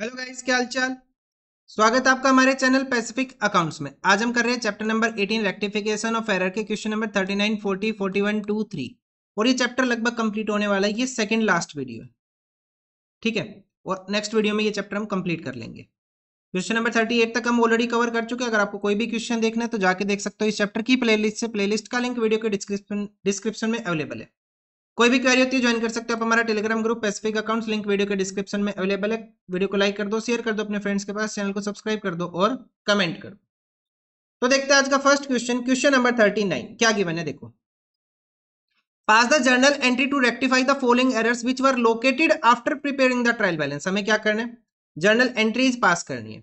hello guys क्या हालचाल स्वागत है आपका हमारे चैनल पैसिफिक अकाउंट्स में आज हम कर रहे हैं chapter number 18 rectification of error के क्वेश्चन नंबर 39 40 41 2 3 और ये चैप्टर लगभग कंप्लीट होने वाला है ये सेकंड लास्ट वीडियो है ठीक है और नेक्स्ट वीडियो में ये चैप्टर हम कंप्लीट कर लेंगे क्वेश्चन नंबर थर्टी एट तक हम ऑलरेडी कवर कर चुके हैं अगर आपको कोई भी क्वेश्चन देखना है तो जाके देख सकते हो इस चैप्टर की प्लेलिस्ट से प्लेलिस्ट का लिंक वीडियो के डिस्क्रिप्शन डिस्क्रिप्शन में अवेलेबल है कोई भी क्वेरी होती है ज्वाइन कर सकते हो आप हमारा Telegram group pacific account link video के डिस्क्रिप्शन में अवेलेबल है वीडियो को लाइक कर दो शेयर कर दो अपने फ्रेंड्स के पास चैनल को सब्सक्राइब कर दो और कमेंट कर दो तो देखते हैं आज का first question question number thirty nine क्या की है देखो pass the journal entry to rectify the following errors which were located after preparing the trial balance हमें क्या करना है जर्नल एंट्रीज पास करनी है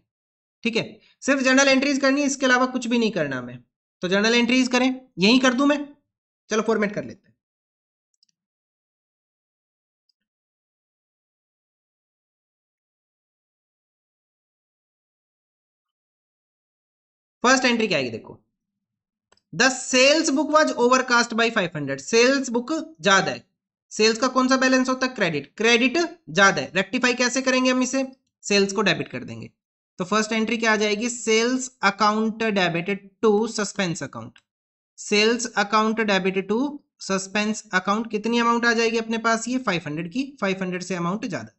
ठीक है सिर्फ जर्नल एंट्रीज करनी है इसके अलावा कुछ भी नहीं करना हमें तो जर्नल एंट्रीज करें यही कर दूं मैं चलो फॉर्मेट कर लेते हैं फर्स्ट एंट्री क्या आएगी देखो the sales book was overcast by 500 sales book ज्यादा है सेल्स का कौन सा बैलेंस होता है क्रेडिट क्रेडिट ज्यादा है रेक्टिफाई कैसे करेंगे हम इसे सेल्स को डेबिट कर देंगे तो फर्स्ट एंट्री क्या आ जाएगी sales account debited to suspense account sales account debited to suspense account कितनी अमाउंट आ जाएगी अपने पास ये 500 की 500 से अमाउंट ज्यादा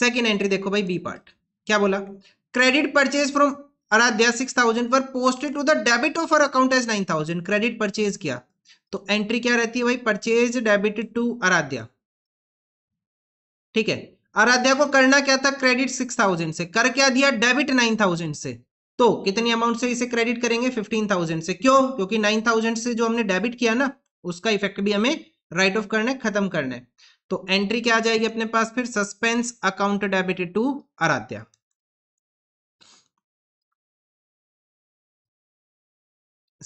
सेकेंड एंट्री देखो भाई बी पार्ट क्या बोला credit purchase from Aradhya six thousand पर posted to the debit of her account as nine thousand credit purchase किया तो एंट्री क्या रहती है भाई परचेज डेबिटेड टू आराध्या ठीक है आराध्या को करना क्या था क्रेडिट सिक्स थाउजेंड से कर क्या दिया डेबिट नाइन थाउजेंड से तो कितनी अमाउंट से इसे क्रेडिट करेंगे फिफ्टीन थाउजेंड से क्यों क्योंकि नाइन थाउजेंड से जो हमने डेबिट किया ना उसका इफेक्ट भी हमें राइट ऑफ करना है खत्म करना है तो एंट्री क्या आ जाएगी अपने पास फिर suspense account debited to Aradhya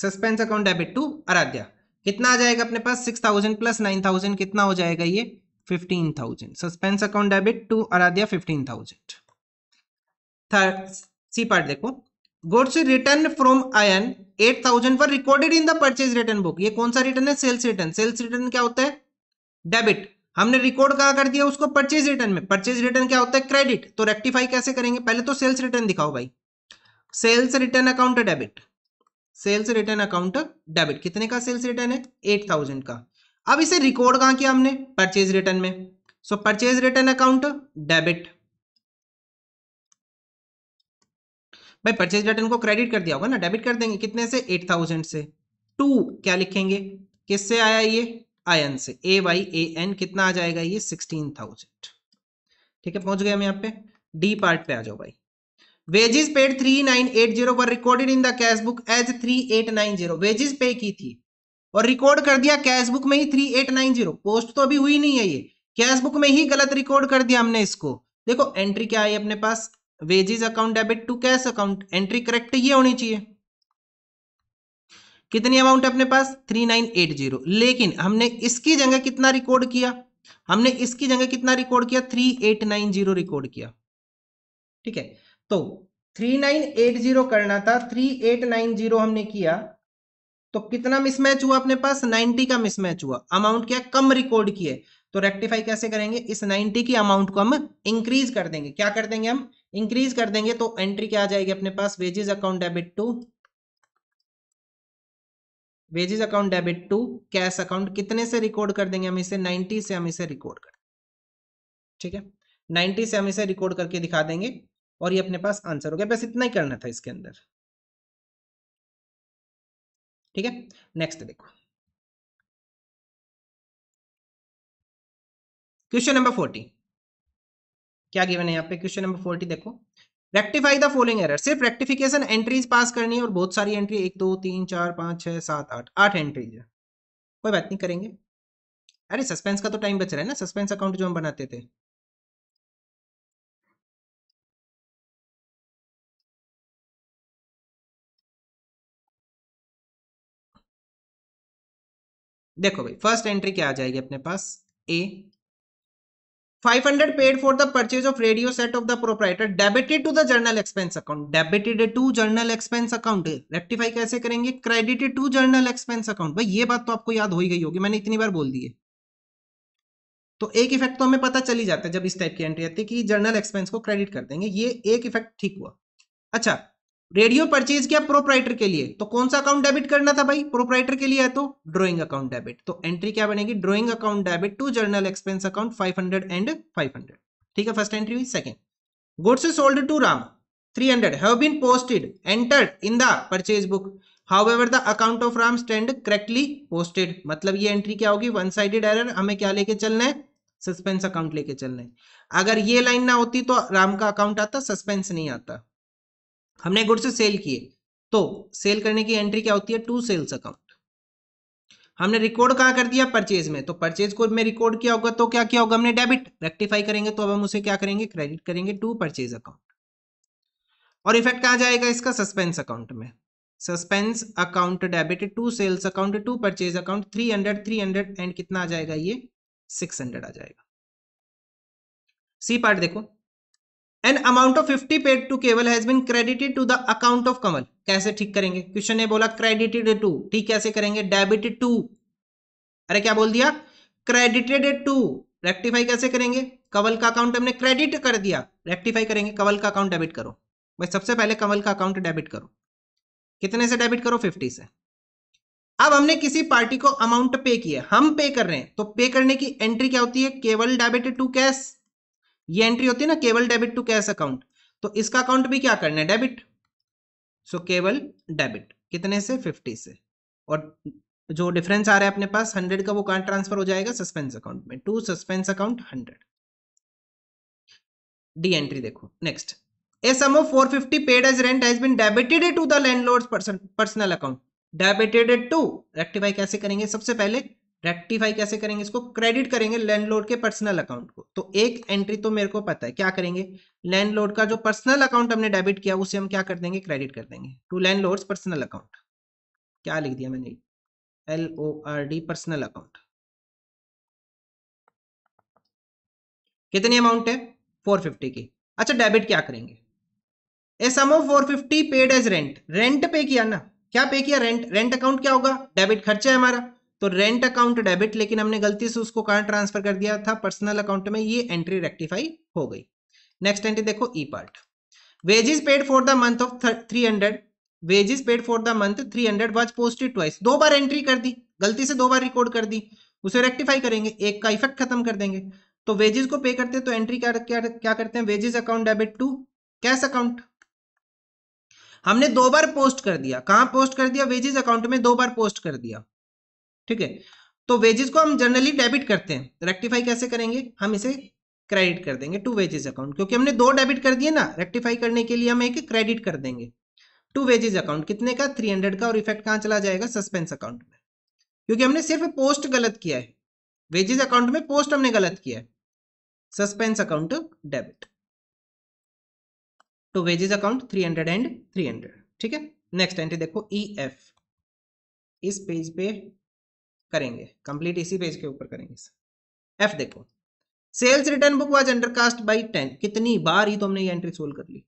suspense account debit to Aradhya कितना आ जाएगा अपने पास six thousand plus nine thousand कितना हो जाएगा ये fifteen thousand suspense account debit to Aradhya fifteen thousand third C part देखो goods return from Ayan eight thousand for recorded in the purchase return book ये कौन सा रिटर्न है सेल्स रिटर्न सेल्स रिटर्न क्या होता है डेबिट हमने रिकॉर्ड कहा कर दिया उसको परचेज रिटर्न में परचेज रिटर्न क्या होता है क्रेडिट तो रेक्टिफाई कैसे करेंगे पहले तो सेल्स रिटर्न दिखाओ भाई sales return account debit sales return account debit कितने का सेल्स रिटर्न है एट थाउजेंड का अब इसे रिकॉर्ड कहां किया हमने परचेज रिटर्न में so purchase return account debit भाई परचेज रिटर्न को क्रेडिट कर दिया होगा ना डेबिट कर देंगे कितने से एट थाउजेंड से टू क्या लिखेंगे किससे आया ये आयन से ए वाई ए एन कितना आ जाएगा ये सिक्सटीन थाउजेंड ठीक है पहुंच गए हम यहाँ पे डी पार्ट पे आ जाओ भाई wages paid 3980 were recorded in the cash book as 3890 wages pay की थी और रिकॉर्ड कर दिया कैश बुक में ही 3890 पोस्ट तो अभी हुई नहीं है ये कैश बुक में ही गलत रिकॉर्ड कर दिया हमने इसको देखो एंट्री क्या आई अपने पास wages account debit to cash account entry correct ये होनी चाहिए कितनी अमाउंट अपने पास 3980 लेकिन हमने इसकी जगह कितना रिकॉर्ड किया हमने इसकी जगह कितना रिकॉर्ड किया 3890 रिकॉर्ड किया ठीक है तो 3980 करना था 3890 हमने किया तो कितना मिसमैच हुआ अपने पास 90 का मिसमैच हुआ अमाउंट क्या कम रिकॉर्ड किए तो रेक्टिफाई कैसे करेंगे इस 90 की अमाउंट को हम इंक्रीज कर देंगे क्या कर देंगे हम इंक्रीज कर देंगे तो एंट्री क्या आ जाएगी अपने पास wages account debit to wages account debit to cash account कितने से रिकॉर्ड कर देंगे हम इसे 90 से हम इसे रिकॉर्ड कर ठीक है 90 से हम इसे रिकॉर्ड करके दिखा देंगे और ये अपने पास आंसर हो गया बस इतना ही करना था इसके अंदर ठीक है नेक्स्ट देखो क्वेश्चन नंबर फोर्टी क्या गिवन है यहाँ पे क्वेश्चन नंबर फोर्टी देखो रेक्टिफाई द फॉलोइंग एरर सिर्फ रेक्टिफिकेशन एंट्रीज पास करनी है और बहुत सारी एंट्री एक दो तीन चार पांच छह सात आठ आठ एंट्रीज कोई बात नहीं करेंगे अरे सस्पेंस का तो टाइम बच रहा है ना सस्पेंस अकाउंट जो हम बनाते थे देखो भाई फर्स्ट एंट्री क्या आ जाएगी अपने पास A 500 paid for the purchase of radio set of the proprietor debited to the journal expense account debited to journal expense account rectify कैसे करेंगे credited to journal expense account भाई ये बात तो आपको याद हो ही गई होगी मैंने इतनी बार बोल दी है तो एक इफेक्ट तो हमें पता चली जाता है जब इस टाइप की एंट्री आती है कि जर्नल एक्सपेंस को क्रेडिट कर देंगे ये एक इफेक्ट ठीक हुआ अच्छा रेडियो परचेज किया प्रोपराइटर के लिए तो कौन सा अकाउंट डेबिट करना था भाई प्रोपराइटर के लिए है तो ड्रॉइंग अकाउंट डेबिट तो एंट्री क्या बनेगी drawing account debit to journal expense account 500 and 500 ठीक है फर्स्ट एंट्री हुई second goods sold to Ram 300 have been posted entered in the purchase book ever the account of Ram stand correctly posted मतलब ये entry क्या होगी one sided error हमें क्या लेके चलना है सस्पेंस अकाउंट लेके चलना है अगर ये लाइन ना होती तो राम का अकाउंट आता सस्पेंस नहीं आता हमने गुड्स सेल किए तो सेल करने की एंट्री क्या होती है टू सेल्स अकाउंट हमने रिकॉर्ड कहाँ कर दिया परचेज में तो परचेज को में रिकॉर्ड किया होगा तो क्या किया होगा हमने डेबिट रेक्टिफाई करेंगे तो अब हम उसे क्या करेंगे क्रेडिट करेंगे टू परचेज अकाउंट और इफेक्ट कहाँ जाएगा इसका सस्पेंस अकाउंट में suspense account debit to sales account to purchase account three hundred three hundred and कितना आ जाएगा ये सिक्स हंड्रेड आ जाएगा सी पार्ट देखो an amount of fifty paid to Kewal has been credited to the account of Kamal कैसे ठीक करेंगे क्वेश्चन ने बोला क्रेडिटेड टू ठीक कैसे करेंगे डेबिटेड टू अरे क्या बोल दिया क्रेडिटेड टू रेक्टिफाई कैसे करेंगे कवल का अकाउंट हमने क्रेडिट कर दिया रेक्टिफाई करेंगे कवल का अकाउंट डेबिट करो भाई सबसे पहले कवल का अकाउंट डेबिट करो कितने से डेबिट करो फिफ्टी से अब हमने किसी पार्टी को अमाउंट पे किया हम पे कर रहे हैं तो पे करने की एंट्री क्या होती है केवल डेबिट टू कैश ये एंट्री होती है ना केवल डेबिट टू कैश अकाउंट तो इसका अकाउंट भी क्या करना है डेबिट सो केवल डेबिट कितने से फिफ्टी से और जो डिफरेंस आ रहा है अपने पास हंड्रेड का वो कहाँ ट्रांसफर हो जाएगा सस्पेंस अकाउंट में to suspense account hundred D entry देखो next a sum of 450 fifty paid as rent been debited debited to the person, personal account debited to rectify कैसे करेंगे सबसे पहले रेक्टिफाई कैसे करेंगे इसको क्रेडिट करेंगे लैंडलोड के पर्सनल अकाउंट को तो एक एंट्री तो मेरे को पता है क्या करेंगे लैंडलोड का जो पर्सनल अकाउंट हमने डेबिट किया उसे हम क्या कर देंगे क्रेडिट कर देंगे टू लैंडलॉर्ड्स पर्सनल अकाउंट क्या लिख दिया मैंने L O R D personal account कितनी अमाउंट है 450 की अच्छा डेबिट क्या करेंगे a sum of 450 paid as rent rent pay किया ना क्या पे किया रेंट रेंट अकाउंट क्या होगा डेबिट खर्चा है हमारा तो रेंट अकाउंट डेबिट लेकिन हमने गलती से उसको कहां ट्रांसफर कर दिया था पर्सनल अकाउंट में ये एंट्री रेक्टिफाई हो गई नेक्स्ट एंट्री देखो E part wages paid for the month of three hundred wages paid for the month three hundred was posted twice दो बार एंट्री कर दी गलती से दो बार रिकॉर्ड कर दी उसे रेक्टिफाई करेंगे एक का इफेक्ट खत्म कर देंगे तो वेजेस को पे करते हैं तो एंट्री क्या क्या, क्या करते हैं wages account debit to cash account हमने दो बार पोस्ट कर दिया कहां पोस्ट कर दिया वेजेस अकाउंट में दो बार पोस्ट कर दिया ठीक है तो वेजेस को हम जनरली डेबिट करते हैं रेक्टिफाई कैसे करेंगे हम इसे क्रेडिट कर देंगे टू वेजेस अकाउंट क्योंकि हमने दो डेबिट कर दिए ना रेक्टिफाई करने के लिए हम एक क्रेडिट कर देंगे टू वेजेस अकाउंट कितने का थ्री हंड्रेड का और इफेक्ट कहाँ चला जाएगा सस्पेंस अकाउंट में क्योंकि हमने सिर्फ पोस्ट गलत किया है वेजेस अकाउंट में पोस्ट हमने गलत किया है suspense account debit to wages account three hundred and three hundred ठीक है नेक्स्ट एंट्री देखो ई e एफ इस पेज पे करेंगे कंप्लीट इसी पेज के ऊपर करेंगे एफ देखो sales return book was undercast by ten कितनी बार ही तो हमने ये एंट्री सोल्व कर ली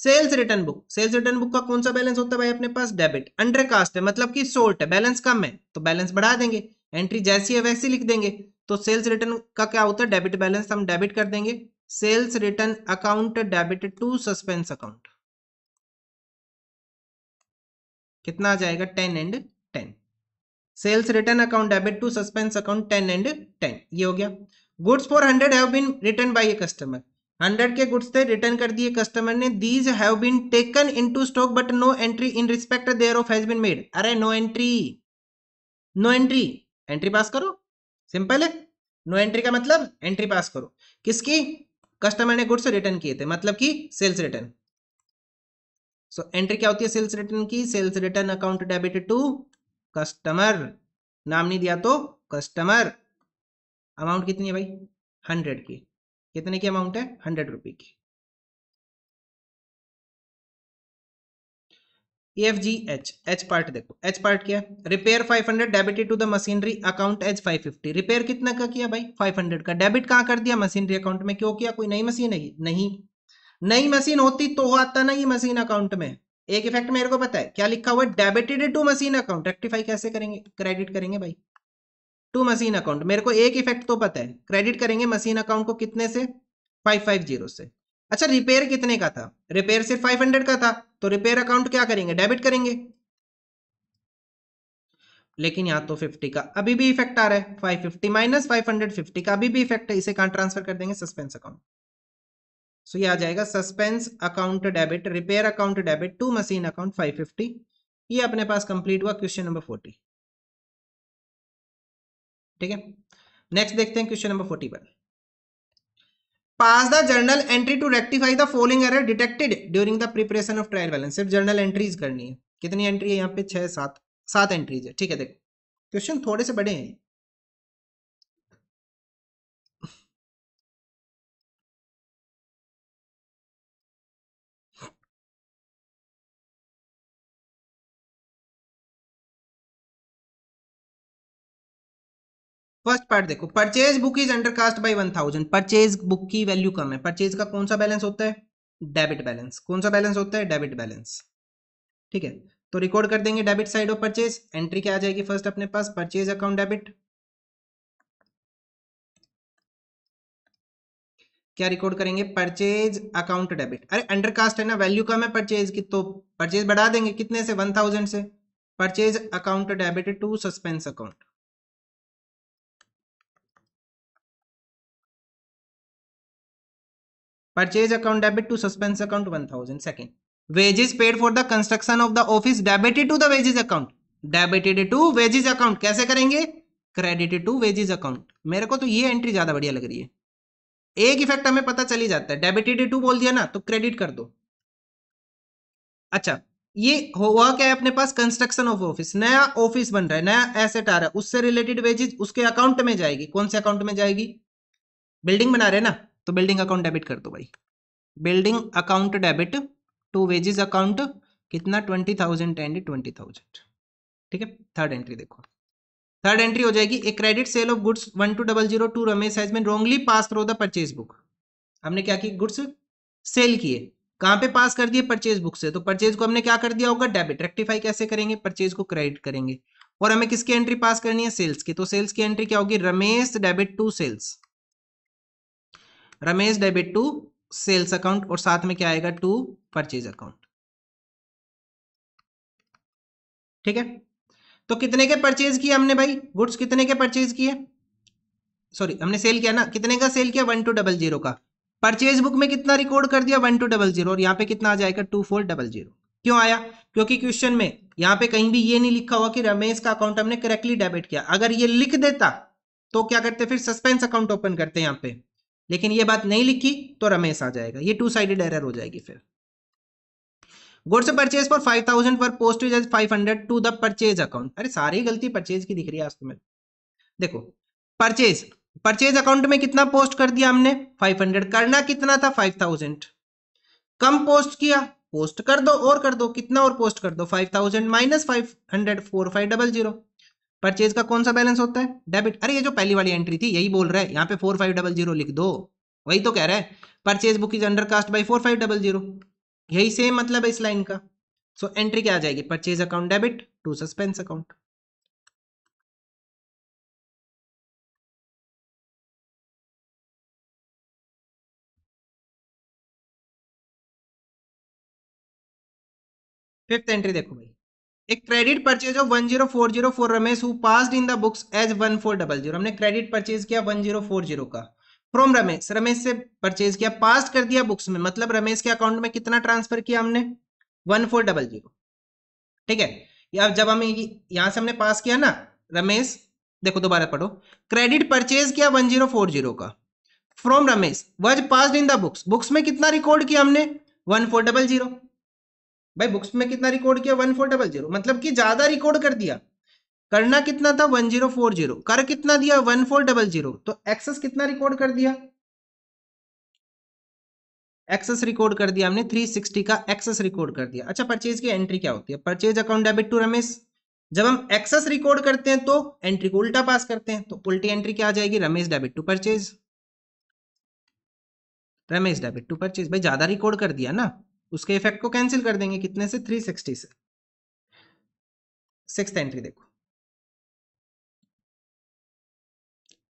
sales return book sales return book का कौन सा बैलेंस होता है भाई अपने पास डेबिट अंडरकास्ट है मतलब कि सोल्ट है बैलेंस कम है तो बैलेंस बढ़ा देंगे एंट्री जैसी है वैसी लिख देंगे तो सेल्स रिटर्न का क्या होता है डेबिट बैलेंस हम डेबिट कर देंगे sales return account debit to suspense account कितना आ जाएगा ten and ten sales return account debit to suspense account ten and ten ये हो गया goods for hundred have been return by a customer hundred के goods थे return कर दिए कस्टमर ने these have been taken into stock but no entry in respect there of has been made अरे no entry no entry entry पास करो simple है no entry का मतलब एंट्री पास करो किसकी कस्टमर ने गुड्स रिटर्न किए थे मतलब कि सेल्स रिटर्न सो एंट्री क्या होती है सेल्स रिटर्न की sales return account debit to customer नाम नहीं दिया तो कस्टमर अमाउंट कितनी है भाई हंड्रेड की कितने की अमाउंट है हंड्रेड रुपी की F G H H part देखो एच पार्ट क्या है repair hundred debited to the machinery account H five fifty repair कितना का किया भाई फाइव हंड्रेड का डेबिट कहां कर दिया मशीनरी अकाउंट में क्यों किया कोई नई मशीन है नहीं नई मशीन होती तो आता ना ये मशीन अकाउंट में एक इफेक्ट मेरे को पता है क्या लिखा हुआ है debited to machine account rectify कैसे करेंगे क्रेडिट करेंगे भाई टू मशीन अकाउंट मेरे को एक इफेक्ट तो पता है क्रेडिट करेंगे मशीन अकाउंट को कितने से फाइव फाइव जीरो से अच्छा रिपेयर कितने का था रिपेयर सिर्फ फाइव हंड्रेड का था तो रिपेयर अकाउंट क्या करेंगे डेबिट करेंगे लेकिन यहां तो फिफ्टी का अभी भी इफेक्ट आ रहा है five fifty minus five hundred fifty का अभी भी इफेक्ट है इसे कहां ट्रांसफर कर देंगे सस्पेंस अकाउंट सो ये आ जाएगा suspense account debit repair account debit to machine account 550 ये अपने पास कंप्लीट हुआ क्वेश्चन नंबर 40 ठीक है नेक्स्ट देखते हैं question number 41 pass the journal entry to rectify the following error detected during the preparation of trial balance सिर्फ journal entries करनी है कितनी एंट्री है यहाँ पे छह सात सात एंट्रीज है ठीक है देखो क्वेश्चन थोड़े से बड़े हैं फर्स्ट पार्ट देखो purchase book is under cast by one thousand purchase book की वैल्यू कम है परचेज का कौन सा बैलेंस होता है डेबिट बैलेंस कौन सा बैलेंस होता है डेबिट बैलेंस ठीक है तो रिकॉर्ड कर देंगे debit side of purchase entry क्या आ जाएगी फर्स्ट अपने पास परचेज अकाउंट डेबिट क्या रिकॉर्ड करेंगे परचेज अकाउंट डेबिट अरे अंडर कास्ट है ना वैल्यू कम है परचेज की तो परचेज बढ़ा देंगे कितने से वन थाउजेंड से purchase account debit to suspense account purchase account debit to suspense account 1000 second wages paid for the construction of the office debited to the wages account debited to wages account कैसे करेंगे credited to wages account मेरे को तो ये entry ज्यादा बढ़िया लग रही है एक इफेक्ट हमें पता चली जाता है डेबिटेड टू बोल दिया ना तो क्रेडिट कर दो अच्छा ये हुआ क्या है अपने पास कंस्ट्रक्शन ऑफ ऑफिस नया ऑफिस बन रहा है नया एसेट आ रहा है उससे रिलेटेड वेजेस उसके अकाउंट में जाएगी कौन से अकाउंट में जाएगी बिल्डिंग बना रहे ना तो बिल्डिंग अकाउंट डेबिट कर दो भाई building account debit to wages account कितना twenty thousand and twenty thousand ठीक है थर्ड एंट्री देखो थर्ड एंट्री हो जाएगी a credit sale of goods one two double zero to Ramesh has been wrongly pass through the purchase book हमने क्या की goods sale किए कहाँ पे पास कर दिए परचेज बुक से तो परचेज को हमने क्या कर दिया होगा डेबिट रेक्टिफाई कैसे करेंगे परचेज को क्रेडिट करेंगे और हमें किसकी एंट्री पास करनी है सेल्स की तो सेल्स की एंट्री क्या होगी Ramesh debit to sales Ramesh debit to sales account और साथ में क्या आएगा टू परचेज अकाउंट ठीक है तो कितने के परचेज किए हमने भाई गुड्स कितने के परचेज किए सॉरी हमने सेल किया ना कितने का सेल किया वन टू डबल जीरो का परचेज बुक में कितना रिकॉर्ड कर दिया वन टू डबल जीरो और यहां पे कितना आ जाएगा टू फोर डबल जीरो क्यों आया क्योंकि क्वेश्चन में यहां पे कहीं भी ये नहीं लिखा हुआ कि रमेश का अकाउंट हमने करेक्टली डेबिट किया अगर ये लिख देता तो क्या करते फिर सस्पेंस अकाउंट ओपन करते यहां पर लेकिन ये बात नहीं लिखी तो रमेश आ जाएगा ये टू साइडेड एरर हो जाएगी फिर goods purchase for five thousand पर post five hundred to the purchase account अरे सारी गलती परचेज की दिख रही है आज तुम्हें तो देखो परचेज परचेज अकाउंट में कितना पोस्ट कर दिया हमने फाइव हंड्रेड करना कितना था फाइव थाउजेंड कम पोस्ट किया पोस्ट कर दो और कर दो कितना और पोस्ट कर दो five thousand minus five hundred four five double zero purchase का कौन सा बैलेंस होता है डेबिट अरे ये जो पहली वाली एंट्री थी यही बोल रहा है यहाँ पे फोर फाइव डबल जीरो लिख दो वही तो कह रहा है purchase book is under cast by four five double zero यही सेम मतलब है इस लाइन का सो so, एंट्री क्या आ जाएगी purchase account debit to suspense account fifth entry देखो भाई एक credit purchase of one zero four zero four Ramesh passed in the books as one four double zero हमने क्रेडिट परचेज किया वन जीरो फोर जीरो का from Ramesh Ramesh से purchase किया पास कर दिया बुक्स में मतलब रमेश के अकाउंट में कितना ट्रांसफर किया हमने वन फोर डबल जीरो ठीक है या जब हम यहां से हमने पास किया ना रमेश देखो दोबारा पढ़ो क्रेडिट परचेज किया वन जीरो फोर जीरो का from Ramesh was pass in the books books में कितना रिकॉर्ड किया हमने वन फोर डबल जीरो भाई बुक्स में कितना रिकॉर्ड किया वन फोर डबल जीरो मतलब कि ज्यादा रिकॉर्ड कर दिया करना कितना था वन जीरो फोर जीरो कर कितना दिया वन फोर डबल जीरो तो एक्सेस कितना रिकॉर्ड कर दिया एक्सेस रिकॉर्ड कर दिया हमने सिक्सटी का एक्सेस रिकॉर्ड कर दिया अच्छा परचेज की एंट्री क्या होती है purchase account debit to Ramesh जब हम एक्सेस रिकॉर्ड करते हैं तो एंट्री को उल्टा पास करते हैं तो उल्टी एंट्री क्या आ जाएगी Ramesh debit to purchase Ramesh debit to purchase भाई ज्यादा रिकॉर्ड कर दिया ना उसके इफेक्ट को कैंसिल कर देंगे कितने से 360 से सिक्स एंट्री देखो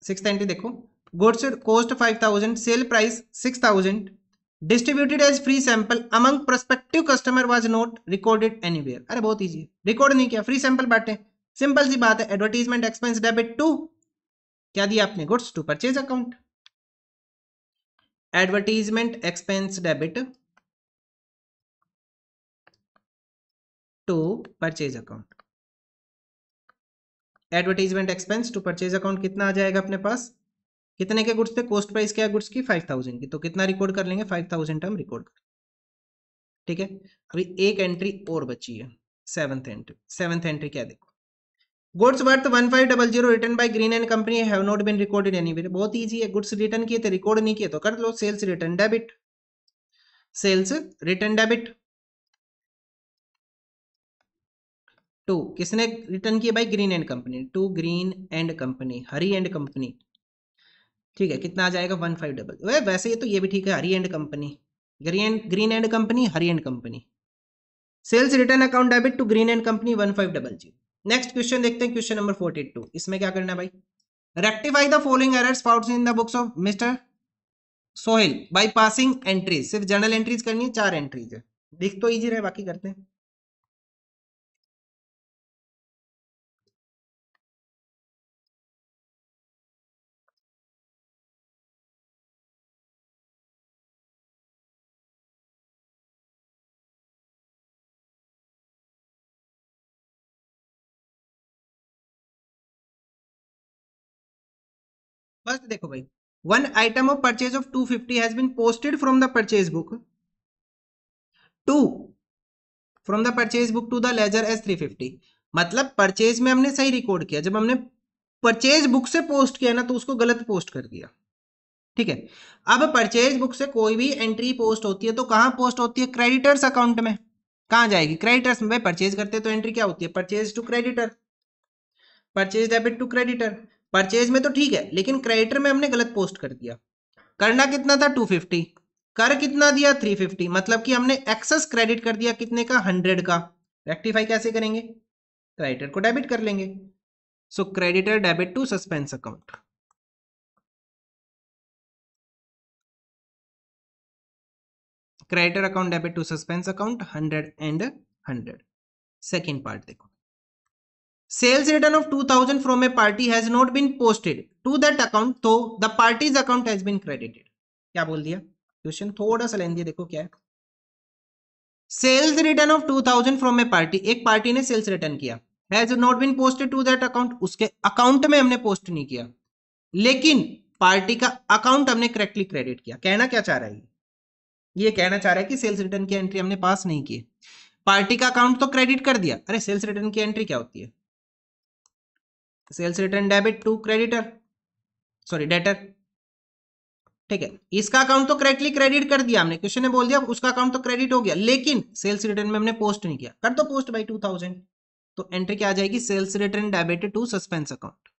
सिक्स एंट्री देखो goods cost five thousand sale price six thousand distributed as free sample among prospective customer was not recorded anywhere अरे बहुत ईजी रिकॉर्ड नहीं किया फ्री सैंपल बांटे सिंपल सी बात है एडवर्टीजमेंट एक्सपेंस डेबिट टू क्या दिया आपने goods to purchase account advertisement expense debit to purchase account advertisement expense to purchase account कितना आ जाएगा अपने पास कितने के गुड्स थे कोस्ट प्राइस क्या गुड्स की फाइव थाउजेंड की तो कितना रिकॉर्ड कर लेंगे फाइव थाउजेंड हम रिकॉर्ड कर ठीक है अभी एक एंट्री और बची है सेवंथ एंट्री सेवंथ एंट्री क्या देखो goods worth one five double zero return by green and company have not been recorded any बहुत ईजी है गुड्स रिटर्न किए थे रिकॉर्ड नहीं किए तो कर लो sales return debit sales return debit to किसने रिटर्न किया भाई green and company to green and company Hari and company ठीक है कितना आ जाएगा वन फाइव डबल वे वैसे ये तो ये भी ठीक है Hari and company green green and company Hari and company sales return account debit to green and company one five double zero next question देखते हैं क्वेश्चन नंबर फोर्टी टू इसमें क्या करना है भाई rectify the following errors found in the books of mister Sohail by passing entries सिर्फ journal entries करनी है चार एंट्रीज है दिख तो ईजी रहे बाकी करते हैं फर्स्ट देखो भाई one item of purchase of two fifty has been posted from the purchase book to from the purchase book to the ledger as three fifty मतलब परचेज में हमने सही रिकॉर्ड किया जब हमने परचेज बुक से पोस्ट किया ना तो उसको गलत पोस्ट कर दिया ठीक है अब परचेज बुक से कोई भी एंट्री पोस्ट होती है तो कहां पोस्ट होती है क्रेडिटर्स अकाउंट में कहां जाएगी क्रेडिटर्स में परचेज करते हैं तो एंट्री क्या होती है purchase to creditor purchase debit to creditor purchase में तो ठीक है लेकिन क्रेडिटर में हमने गलत पोस्ट कर दिया करना कितना था 250 कर कितना दिया 350 मतलब कि हमने एक्सेस क्रेडिट कर दिया कितने का 100 का रेक्टिफाई कैसे करेंगे क्रेडिटर को डेबिट कर लेंगे so creditor debit to suspense account creditor account debit to suspense account hundred and hundred second part देखो sales return of 2000 from a party has not been posted to that account so the party's account has been credited क्या बोल दिया question थोड़ा सा लेंदी देखो क्या है sales return of 2000 from a party एक पार्टी ने सेल्स रिटर्न किया has not been posted to that account उसके अकाउंट में हमने पोस्ट नहीं किया लेकिन पार्टी का अकाउंट हमने करेक्टली क्रेडिट किया कहना क्या चाह रहा है ये कहना चाह रहा है कि सेल्स रिटर्न की एंट्री हमने पास नहीं की पार्टी का अकाउंट तो क्रेडिट कर दिया अरे सेल्स रिटर्न की एंट्री क्या होती है sales return debit to creditor sorry debtor ठीक है इसका अकाउंट तो करेक्टली क्रेडिट कर दिया हमने क्वेश्चन ने बोल दिया उसका अकाउंट तो क्रेडिट हो गया लेकिन सेल्स रिटर्न में हमने पोस्ट नहीं किया कर दो तो पोस्ट बाई टू थाउजेंड तो एंट्री क्या आ जाएगी sales return debit to suspense account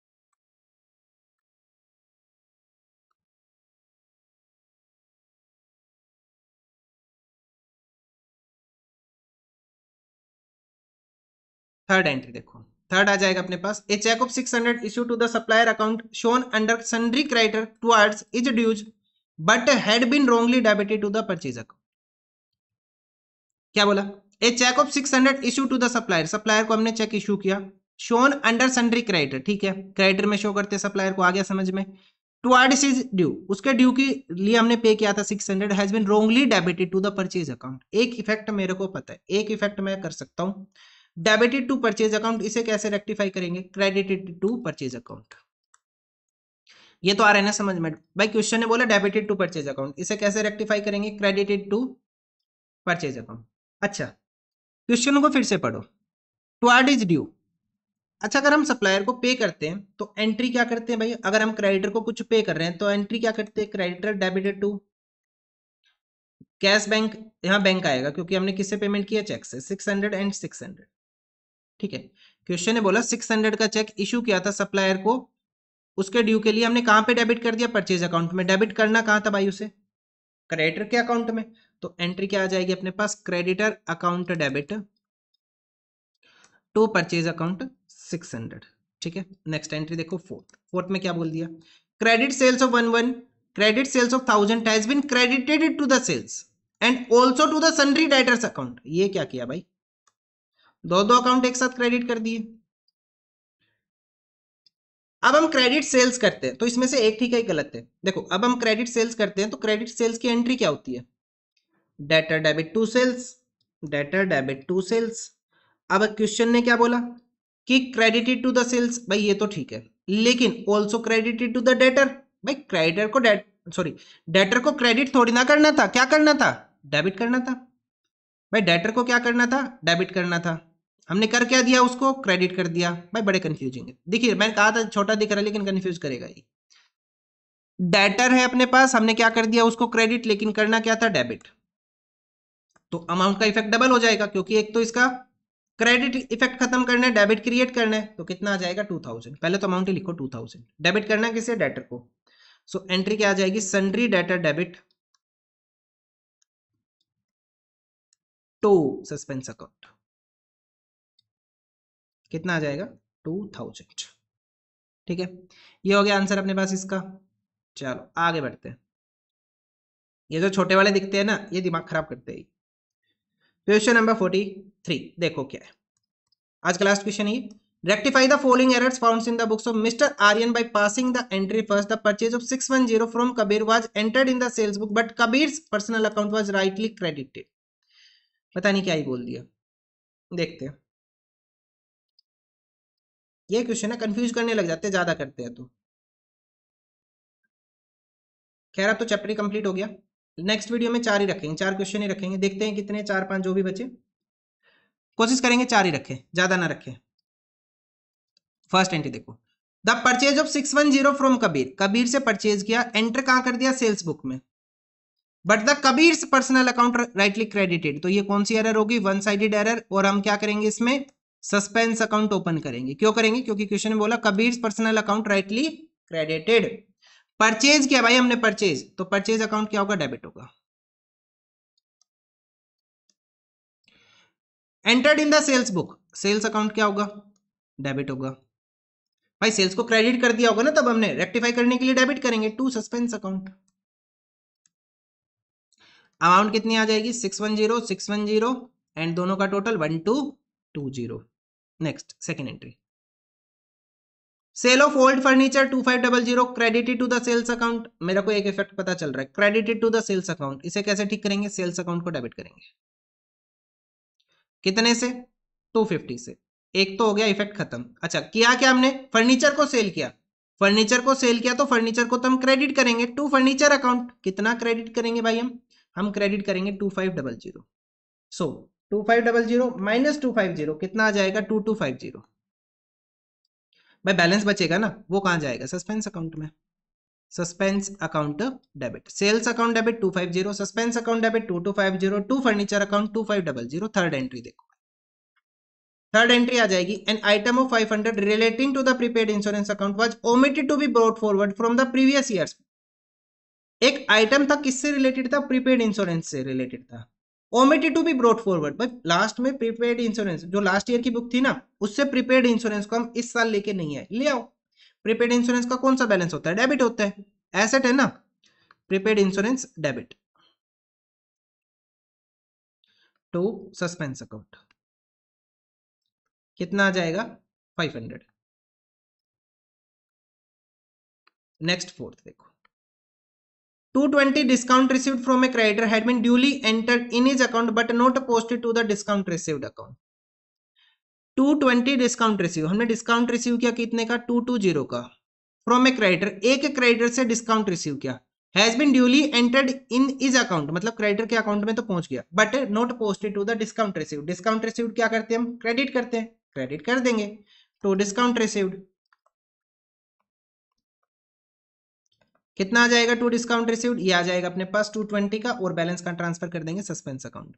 third entry देखो थर्ड आ जाएगा अपने पास a cheque of six hundred issue to the supplier account shown under sundry creditor towards his dues but had been wrongly debited to the purchase account क्या बोला a cheque of six hundred issue to the supplier supplier को हमने cheque issue किया shown under sundry creditor ठीक है क्राइटर में show करते supplier को आ गया समझ में टुअर्ड्स इज ड्यू उसके ड्यू के लिए हमने पे किया था six hundred has been wrongly debited to the purchase account एक इफेक्ट मेरे को पता है एक इफेक्ट मैं कर सकता हूं डेबिटेड टू परचेज अकाउंट इसे कैसे रेक्टिफाई करेंगे क्रेडिटेड टू परचेज अकाउंट ये तो आ रहे ना समझ में भाई क्वेश्चन ने बोला डेबिटेड टू परचेज अकाउंट इसे कैसे रेक्टिफाई करेंगे क्रेडिटेड टू परचेज अकाउंट अच्छा क्वेश्चन को फिर से पढ़ो टुआर्ड इज ड्यू अच्छा अगर हम सप्लायर को पे करते हैं तो एंट्री क्या करते हैं भाई अगर हम क्रेडिटर को कुछ पे कर रहे हैं तो एंट्री क्या करते हैं creditor debited to cash bank यहाँ बैंक आएगा क्योंकि हमने किससे पेमेंट किया चेक से six hundred and six hundred ठीक है क्वेश्चन ने बोला सिक्स हंड्रेड का चेक इशू किया था सप्लायर को उसके ड्यू के लिए हमने कहां पे डेबिट कर दिया परचेज अकाउंट में डेबिट करना कहां था भाई उसे क्रेडिटर के अकाउंट में तो एंट्री क्या आ जाएगी अपने पास creditor account debit to purchase account six hundred ठीक है नेक्स्ट एंट्री देखो फोर्थ फोर्थ में क्या बोल दिया credit sales of one one credit sales of thousand has been credited to the sales and also to the sundry debtors account ये क्या किया भाई दो दो अकाउंट एक साथ क्रेडिट कर दिए अब हम क्रेडिट सेल्स करते हैं तो इसमें से एक ठीक है एक गलत है देखो अब हम क्रेडिट सेल्स करते हैं तो क्रेडिट सेल्स की एंट्री क्या होती है debtor debit to sales debtor debit to sales अब क्वेश्चन ने क्या बोला कि क्रेडिटेड टू द सेल्स भाई ये तो ठीक है लेकिन also credited to the debtor भाई क्रेडिटर को डेट सॉरी डेटर को क्रेडिट थोड़ी ना करना था क्या करना था डेबिट करना था भाई डेटर को क्या करना था डेबिट करना था हमने कर क्या दिया उसको क्रेडिट कर दिया भाई बड़े कंफ्यूजिंग है देखिए मैंने कहा था छोटा दिख रहा है लेकिन कंफ्यूज करेगा ये डेटर है अपने पास हमने क्या कर दिया उसको क्रेडिट लेकिन करना क्या था डेबिट तो अमाउंट का इफेक्ट डबल हो जाएगा क्योंकि एक तो इसका क्रेडिट इफेक्ट खत्म करना है डेबिट क्रिएट करना है तो कितना आ जाएगा टू थाउजेंड पहले तो अमाउंट ही लिखो टू थाउजेंड डेबिट करना किसे डेटर को सो एंट्री क्या आ जाएगी sundry debtor debit to suspense account कितना आ जाएगा टू थाउजेंड ठीक है ये हो गया आंसर अपने पास इसका चलो आगे बढ़ते हैं ये जो छोटे वाले दिखते हैं ना ये दिमाग खराब करते हैं क्वेश्चन नंबर फोर्टी थ्री देखो क्या है आज का लास्ट क्वेश्चन ये rectify the following errors found in the books of mister Aryan by passing the entry first the purchase of six one zero from Kabir was entered in the sales book but Kabir personal account was rightly credited पता नहीं क्या ही बोल दिया देखते हैं ये question है confuse करने लग जाते हैं ज्यादा करते हैं तो खैर अब तो चैप्टर ही कंप्लीट हो गया नेक्स्ट वीडियो में चार ही रखेंगे चार क्वेश्चन ही रखेंगे देखते हैं कितने चार पांच जो भी बचे कोशिश करेंगे चार ही रखें ज्यादा ना रखें फर्स्ट एंट्री देखो the purchase of six one zero from Kabir Kabir से परचेज किया एंटर कहां कर दिया सेल्स बुक में but the Kabir personal account rightly credited तो ये कौन सी एरर होगी वन साइडेड एरर और हम क्या करेंगे इसमें सस्पेंस अकाउंट ओपन करेंगे क्यों करेंगे क्योंकि क्वेश्चन में बोला Kabir personal account rightly credited purchase किया भाई हमने परचेज तो परचेज अकाउंट क्या होगा डेबिट होगा entered in the sales book sales account क्या होगा डेबिट होगा भाई सेल्स को क्रेडिट कर दिया होगा ना तब हमने रेक्टिफाई करने के लिए डेबिट करेंगे टू सस्पेंस अकाउंट अमाउंट कितनी आ जाएगी six one zero six one zero and दोनों का total one two two zero next second entry sale of old furniture two five double zero credited to the sales account मेरा को एक effect पता चल रहा है credited to the sales account इसे कैसे ठीक करेंगे सेल्स अकाउंट को डेबिट करेंगे कितने से टू फिफ्टी से एक तो हो गया इफेक्ट खत्म अच्छा किया क्या हमने फर्नीचर को सेल किया फर्नीचर को सेल किया तो फर्नीचर को तो हम क्रेडिट करेंगे टू फर्नीचर अकाउंट कितना क्रेडिट करेंगे भाई हम हम क्रेडिट करेंगे two five double zero so two five double zero minus two five zero कितना आ जाएगा टू टू फाइव जीरो भाई बैलेंस बचेगा ना वो कहाँ जाएगा सस्पेंस अकाउंट में suspense account debit sales account debit two five zero suspense account debit to two five zero to furniture account two five double zero third entry देखो third entry आ जाएगी an item of five hundred relating to the prepaid insurance account was omitted to be brought forward from the previous year एक item था किससे related था prepaid insurance से related था omitted to be brought forward भाई last में prepaid insurance जो last year की बुक थी ना उससे प्रीपेड इंश्योरेंस को हम इस साल लेके नहीं आए ले आओ प्रीपेड इंश्योरेंस का कौन सा बैलेंस होता है डेबिट होता है एसेट है ना prepaid insurance debit to suspense account कितना आ जाएगा 500 नेक्स्ट फोर्थ देखो 220 discount received from a creditor had been duly entered in his account but not posted to the discount received account 220 discount receive हमने discount receive किया कितने का 220 का from a creditor एक क्रेडिटर से डिस्काउंट रिसीव किया has been duly entered in his account मतलब creditor के अकाउंट में तो पहुंच गया but not posted to the discount receive discount receive क्या करते हैं हम क्रेडिट करते हैं क्रेडिट कर देंगे तो डिस्काउंट रिसीव्ड कितना आ जाएगा टू डिस्काउंट रिसीव्ड ये आ जाएगा अपने पास टू ट्वेंटी का और बैलेंस का ट्रांसफर कर देंगे सस्पेंस अकाउंट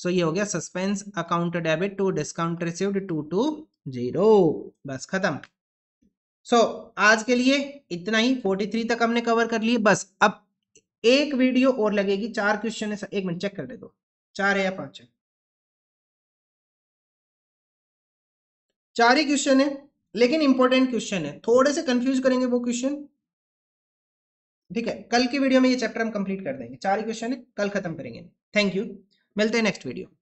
सो ये हो गया suspense account debit to discount received two two zero बस खत्म सो so, आज के लिए इतना ही 43 तक हमने कवर कर लिए बस अब एक वीडियो और लगेगी चार क्वेश्चन है एक मिनट चेक कर दे दो चार है या पांच है चार ही क्वेश्चन है लेकिन इंपॉर्टेंट क्वेश्चन है थोड़े से कंफ्यूज करेंगे वो क्वेश्चन ठीक है कल की वीडियो में ये चैप्टर हम कंप्लीट कर देंगे चार क्वेश्चन है कल खत्म करेंगे थैंक यू मिलते हैं नेक्स्ट वीडियो